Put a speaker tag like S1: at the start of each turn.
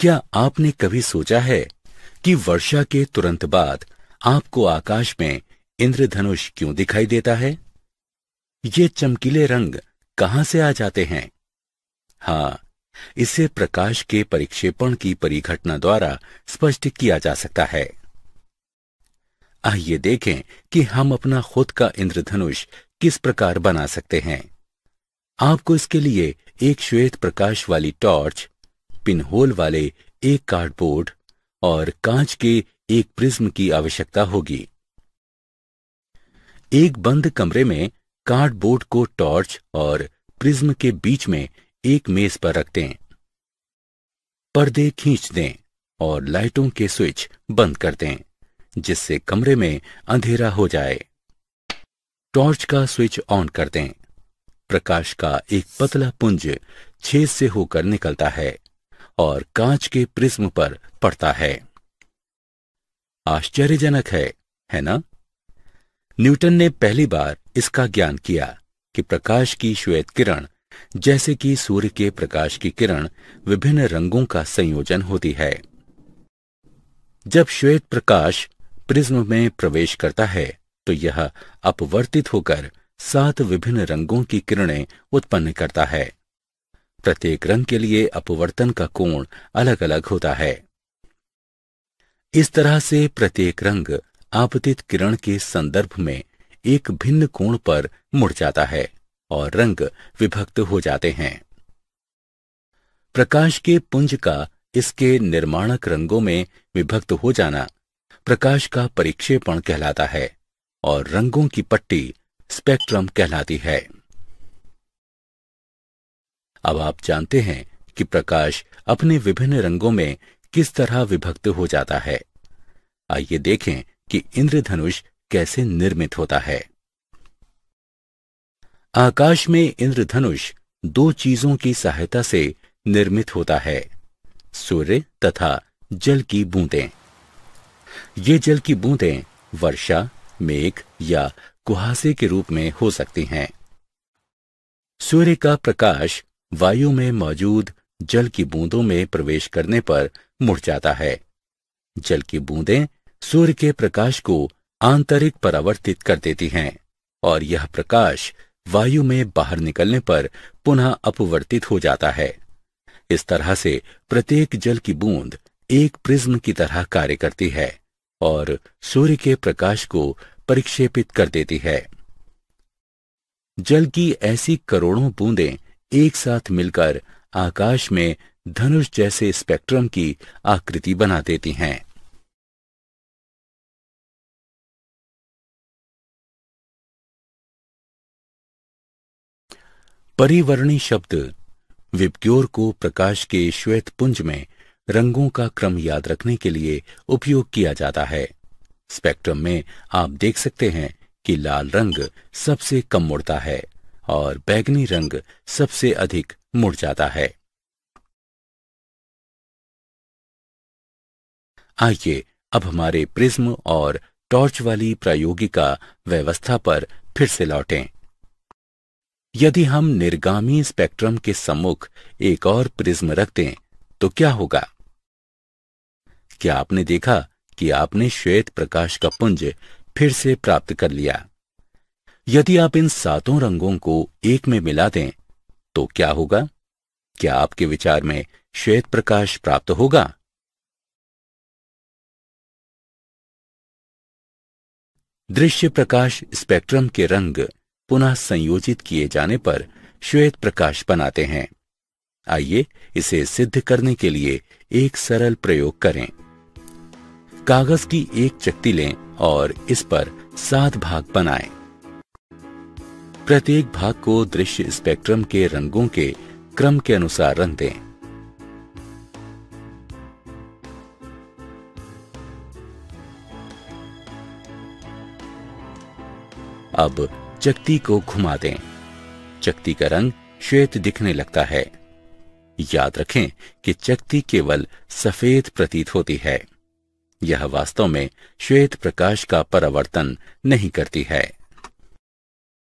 S1: क्या आपने कभी सोचा है कि वर्षा के तुरंत बाद आपको आकाश में इंद्रधनुष क्यों दिखाई देता है ये चमकीले रंग कहां से आ जाते हैं हाँ इसे प्रकाश के परिक्षेपण की परिघटना द्वारा स्पष्ट किया जा सकता है आइए देखें कि हम अपना खुद का इंद्रधनुष किस प्रकार बना सकते हैं आपको इसके लिए एक श्वेत प्रकाश वाली टॉर्च पिनहोल वाले एक कार्डबोर्ड और कांच के एक प्रिज्म की आवश्यकता होगी एक बंद कमरे में कार्डबोर्ड को टॉर्च और प्रिज्म के बीच में एक मेज पर रख दें पर्दे खींच दें और लाइटों के स्विच बंद कर दें जिससे कमरे में अंधेरा हो जाए टॉर्च का स्विच ऑन कर दें प्रकाश का एक पतला पुंज छेद से होकर निकलता है और कांच के प्रिज्म पर पड़ता है आश्चर्यजनक है है ना? न्यूटन ने पहली बार इसका ज्ञान किया कि प्रकाश की श्वेत किरण जैसे कि सूर्य के प्रकाश की किरण विभिन्न रंगों का संयोजन होती है जब श्वेत प्रकाश प्रिज्म में प्रवेश करता है तो यह अपवर्तित होकर सात विभिन्न रंगों की किरणें उत्पन्न करता है प्रत्येक रंग के लिए अपवर्तन का कोण अलग अलग होता है इस तरह से प्रत्येक रंग आपतित किरण के संदर्भ में एक भिन्न कोण पर मुड़ जाता है और रंग विभक्त हो जाते हैं प्रकाश के पुंज का इसके निर्माणक रंगों में विभक्त हो जाना प्रकाश का परिक्षेपण कहलाता है और रंगों की पट्टी स्पेक्ट्रम कहलाती है अब आप जानते हैं कि प्रकाश अपने विभिन्न रंगों में किस तरह विभक्त हो जाता है आइए देखें कि इंद्रधनुष कैसे निर्मित होता है आकाश में इंद्रधनुष दो चीजों की सहायता से निर्मित होता है सूर्य तथा जल की बूंदें ये जल की बूंदें वर्षा मेघ या कुहासे के रूप में हो सकती हैं सूर्य का प्रकाश वायु में मौजूद जल की बूंदों में प्रवेश करने पर मुड़ जाता है जल की बूंदें सूर्य के प्रकाश को आंतरिक परावर्तित कर देती हैं और यह प्रकाश वायु में बाहर निकलने पर पुनः अपवर्तित हो जाता है इस तरह से प्रत्येक जल की बूंद एक प्रिज्म की तरह कार्य करती है और सूर्य के प्रकाश को परिक्षेपित कर देती है जल की ऐसी करोड़ों बूंदें एक साथ मिलकर आकाश में धनुष जैसे स्पेक्ट्रम की आकृति बना देती हैं परिवर्णी शब्द विपक्योर को प्रकाश के श्वेत पुंज में रंगों का क्रम याद रखने के लिए उपयोग किया जाता है स्पेक्ट्रम में आप देख सकते हैं कि लाल रंग सबसे कम मुड़ता है और बैगनी रंग सबसे अधिक मुड़ जाता है आइए अब हमारे प्रिज्म और टॉर्च वाली प्रायोगिका व्यवस्था पर फिर से लौटें यदि हम निर्गामी स्पेक्ट्रम के सम्मुख एक और प्रिज्म रख दें तो क्या होगा क्या आपने देखा कि आपने श्वेत प्रकाश का पुंज फिर से प्राप्त कर लिया यदि आप इन सातों रंगों को एक में मिला दें तो क्या होगा क्या आपके विचार में श्वेत प्रकाश प्राप्त होगा दृश्य प्रकाश स्पेक्ट्रम के रंग पुनः संयोजित किए जाने पर श्वेत प्रकाश बनाते हैं आइए इसे सिद्ध करने के लिए एक सरल प्रयोग करें कागज की एक चक्ति लें और इस पर सात भाग बनाएं। प्रत्येक भाग को दृश्य स्पेक्ट्रम के रंगों के क्रम के अनुसार रंग दें अब चकती को घुमा दें चकती का रंग श्वेत दिखने लगता है याद रखें कि चकती केवल सफेद प्रतीत होती है यह वास्तव में श्वेत प्रकाश का परावर्तन नहीं करती है